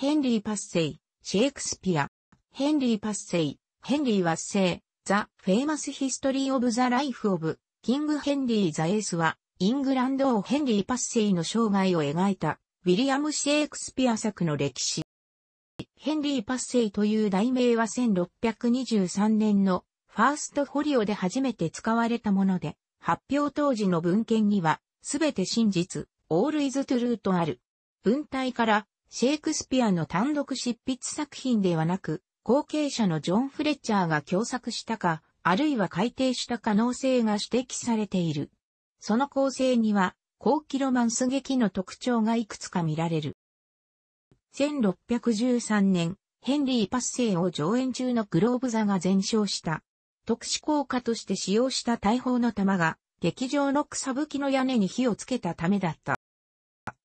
ヘンリー・パッセイ、シェイクスピア、ヘンリー・パッセイ、ヘンリー・ワッセイ、ザ・フェイマス・ヒストリー・オブ・ザ・ライフ・オブ、キング・ヘンリー・ザ・エースは、イングランド王ヘンリー・パッセイの生涯を描いた、ウィリアム・シェイクスピア作の歴史。ヘンリー・パッセイという題名は1623年のファーストフォリオで初めて使われたもので、発表当時の文献には、すべて真実、オールイズトゥルーとある。文体からシェイクスピアの単独執筆作品ではなく、後継者のジョン・フレッチャーが共作したか、あるいは改訂した可能性が指摘されている。その構成には、後期ロマンス劇の特徴がいくつか見られる。1613年、ヘンリー・パッセイを上演中のグローブ座が全焼した。特殊効果として使用した大砲の弾が、劇場の草吹きの屋根に火をつけたためだった。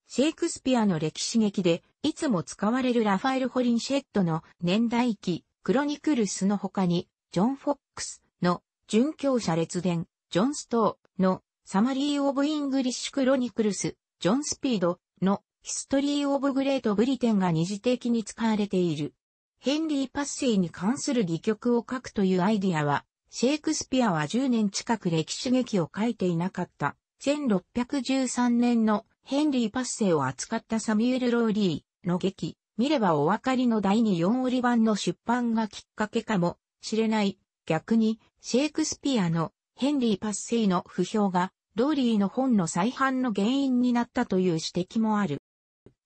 シェイクスピアの歴史劇で、いつも使われるラファエル・ホリンシェットの年代記、クロニクルスの他に、ジョン・フォックスの殉教者列伝、ジョン・ストーのサマリー・オブ・イングリッシュ・クロニクルス、ジョン・スピードのヒストリー・オブ・グレート・ブリテンが二次的に使われている。ヘンリー・パッセイに関する戯曲を書くというアイディアは、シェイクスピアは10年近く歴史劇を書いていなかった。1613年のヘンリー・パッセを扱ったサミュエル・ローリーの劇、見ればお分かりの第2 4折版の出版がきっかけかもしれない。逆に、シェイクスピアのヘンリー・パッセイの不評が、ローリーの本の再販の原因になったという指摘もある。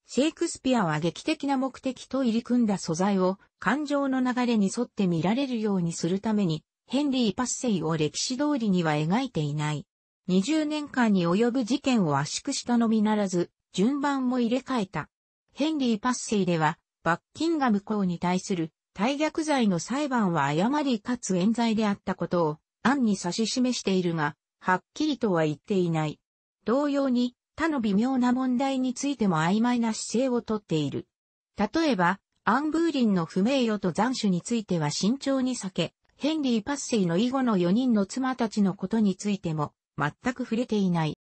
シェイクスピアは劇的な目的と入り組んだ素材を感情の流れに沿って見られるようにするために、ヘンリー・パッセイを歴史通りには描いていない。20年間に及ぶ事件を圧縮したのみならず、順番も入れ替えた。ヘンリー・パッセイでは、バッキンガム公に対する大逆罪の裁判は誤りかつ冤罪であったことを案に指し示しているが、はっきりとは言っていない。同様に他の微妙な問題についても曖昧な姿勢をとっている。例えば、アン・ブーリンの不名誉と残首については慎重に避け、ヘンリー・パッセイの以後の4人の妻たちのことについても、全く触れていない。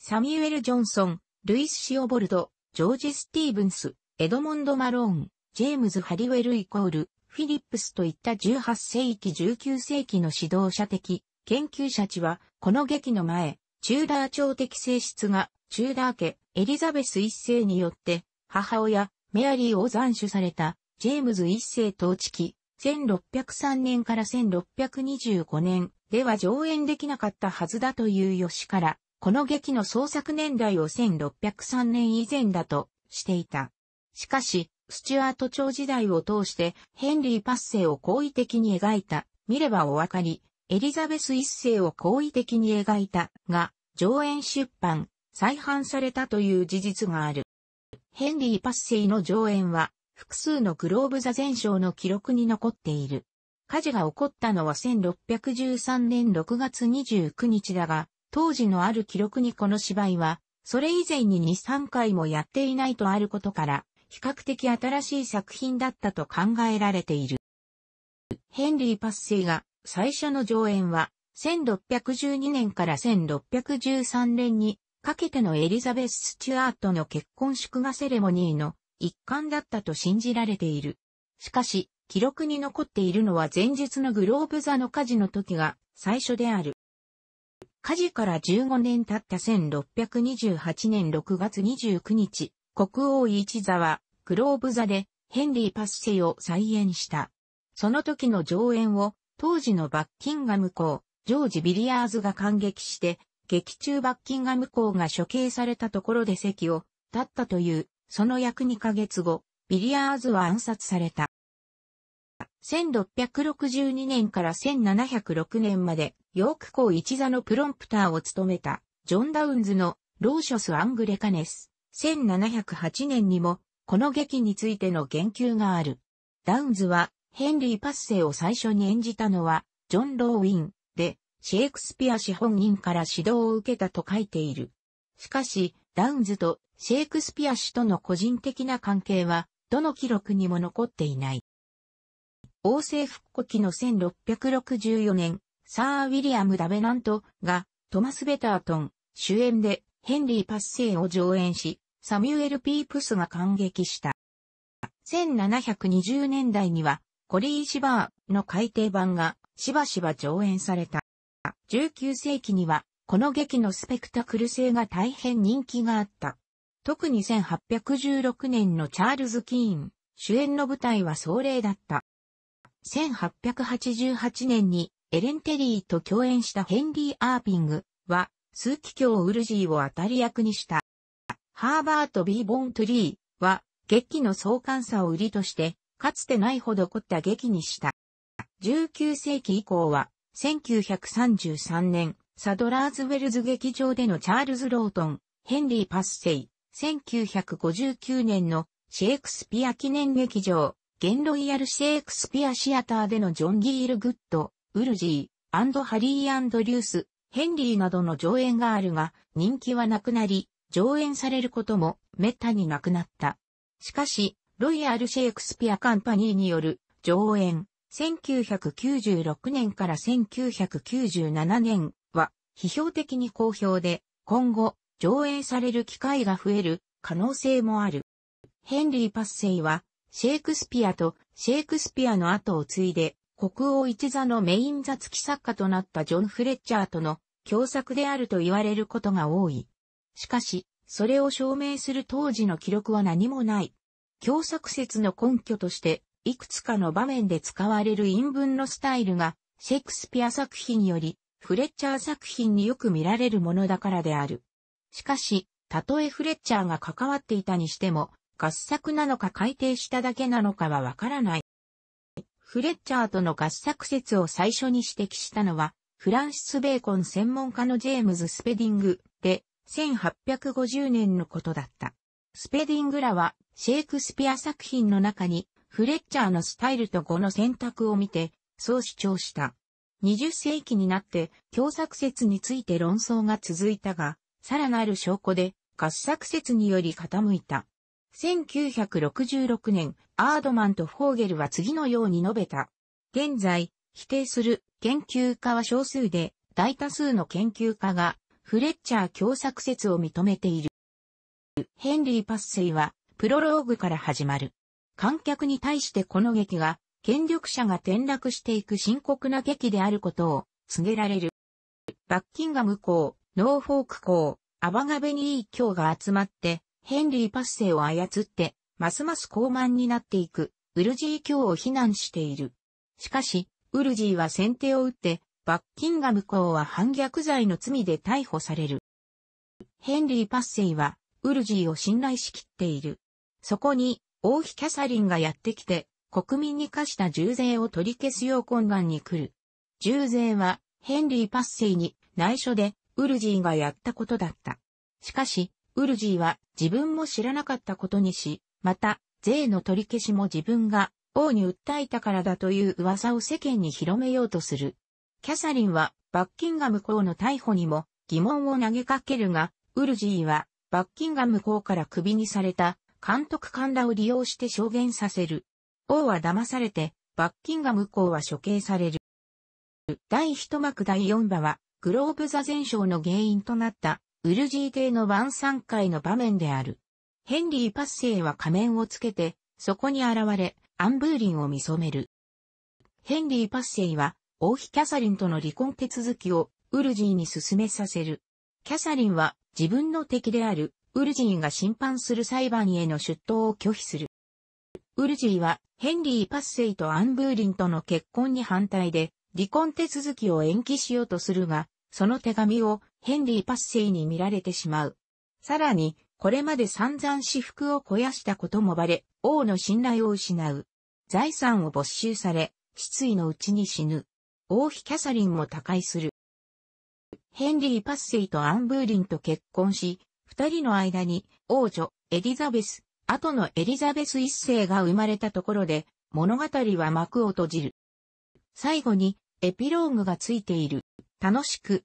サミュエル・ジョンソン、ルイス・シオボルド、ジョージ・スティーブンス、エドモンド・マローン、ジェームズ・ハリウェルイコール、フィリップスといった18世紀19世紀の指導者的、研究者たちは、この劇の前、チューダー朝的性質が、チューダー家、エリザベス一世によって、母親、メアリーを斬首された、ジェームズ一世統治期、1603年から1625年、では上演できなかったはずだという吉から、この劇の創作年代を1603年以前だとしていた。しかし、スチュアート朝時代を通してヘンリー・パッセを好意的に描いた、見ればお分かり、エリザベス一世を好意的に描いたが、上演出版、再販されたという事実がある。ヘンリー・パッセイの上演は、複数のグローブ座全賞の記録に残っている。火事が起こったのは1613年6月29日だが、当時のある記録にこの芝居は、それ以前に2、3回もやっていないとあることから、比較的新しい作品だったと考えられている。ヘンリー・パッセイが最初の上演は、1612年から1613年にかけてのエリザベス・スチュアートの結婚祝賀セレモニーの一環だったと信じられている。しかし、記録に残っているのは前述のグローブ座の火事の時が最初である。火事から15年経った1628年6月29日、国王一座はグローブ座でヘンリー・パッセイを再演した。その時の上演を当時のバッキンガム校、ジョージ・ビリアーズが感激して、劇中バッキンガム校が処刑されたところで席を立ったという、その約2ヶ月後、ビリアーズは暗殺された。1662年から1706年まで、ヨーク校一座のプロンプターを務めた、ジョン・ダウンズのローショス・アングレカネス。1708年にも、この劇についての言及がある。ダウンズは、ヘンリー・パッセを最初に演じたのは、ジョン・ローウィンで、シェイクスピア氏本人から指導を受けたと書いている。しかし、ダウンズとシェイクスピア氏との個人的な関係は、どの記録にも残っていない。王政復古期の1664年、サー・ウィリアム・ダベナントがトマス・ベタートン主演でヘンリー・パッセイを上演し、サミュエル・ピープスが感激した。1720年代にはコリー・シバーの改訂版がしばしば上演された。19世紀にはこの劇のスペクタクル性が大変人気があった。特に1816年のチャールズ・キーン主演の舞台は壮麗だった。1888年にエレン・テリーと共演したヘンリー・アーピングは、数奇鏡ウルジーを当たり役にした。ハーバート・ビー・ボン・トリーは、劇の相関さを売りとして、かつてないほど凝った劇にした。19世紀以降は、1933年、サドラーズウェルズ劇場でのチャールズ・ロートン、ヘンリー・パッセイ、1959年のシェイクスピア記念劇場、ゲンロイヤル・シェイクスピア・シアターでのジョン・ギール・グッド、ウルジー、ハリー・アンドリュース、ヘンリーなどの上演があるが、人気はなくなり、上演されることも滅多になくなった。しかし、ロイヤル・シェイクスピア・カンパニーによる上演、1996年から1997年は批評的に好評で、今後、上演される機会が増える可能性もある。ヘンリー・パッセイは、シェイクスピアとシェイクスピアの後を継いで、国王一座のメイン座付き作家となったジョン・フレッチャーとの共作であると言われることが多い。しかし、それを証明する当時の記録は何もない。共作説の根拠として、いくつかの場面で使われる陰文のスタイルが、シェイクスピア作品より、フレッチャー作品によく見られるものだからである。しかし、たとえフレッチャーが関わっていたにしても、合作なのか改定しただけなのかはわからない。フレッチャーとの合作説を最初に指摘したのは、フランシス・ベーコン専門家のジェームズ・スペディングで、1850年のことだった。スペディングらは、シェイクスピア作品の中に、フレッチャーのスタイルと語の選択を見て、そう主張した。20世紀になって、共作説について論争が続いたが、さらなる証拠で、合作説により傾いた。1966年、アードマンとフォーゲルは次のように述べた。現在、否定する研究家は少数で、大多数の研究家が、フレッチャー共作説を認めている。ヘンリー・パッセイは、プロローグから始まる。観客に対してこの劇が、権力者が転落していく深刻な劇であることを告げられる。バッキンガム校、ノーフォーク校、アバガベニー教が集まって、ヘンリーパッセを操って、ますます高慢になっていく、ウルジー卿を非難している。しかし、ウルジーは先手を打って、バッキンガム公は反逆罪の罪で逮捕される。ヘンリー・パッセイは、ウルジーを信頼しきっている。そこに、王妃キャサリンがやってきて、国民に課した重税を取り消すよう懇願に来る。重税は、ヘンリー・パッセイに内緒で、ウルジーがやったことだった。しかし、ウルジーは、自分も知らなかったことにし、また、税の取り消しも自分が王に訴えたからだという噂を世間に広めようとする。キャサリンはバッキンガム公の逮捕にも疑問を投げかけるが、ウルジーはバッキンガム公から首にされた監督官らを利用して証言させる。王は騙されて、バッキンガム公は処刑される。第一幕第4話は、グローブ座全賞の原因となったウルジー帝の晩餐会の場面である。ヘンリー・パッセイは仮面をつけて、そこに現れ、アン・ブーリンを見染める。ヘンリー・パッセイは、王妃キャサリンとの離婚手続きをウルジーに進めさせる。キャサリンは自分の敵であるウルジーが審判する裁判への出頭を拒否する。ウルジーはヘンリー・パッセイとアン・ブーリンとの結婚に反対で離婚手続きを延期しようとするが、その手紙をヘンリー・パッセイに見られてしまう。さらに、これまで散々私服を肥やしたこともバレ、王の信頼を失う。財産を没収され、失意のうちに死ぬ。王妃キャサリンも他界する。ヘンリー・パッセイとアン・ブーリンと結婚し、二人の間に王女、エリザベス、後のエリザベス一世が生まれたところで、物語は幕を閉じる。最後に、エピローグがついている。楽しく、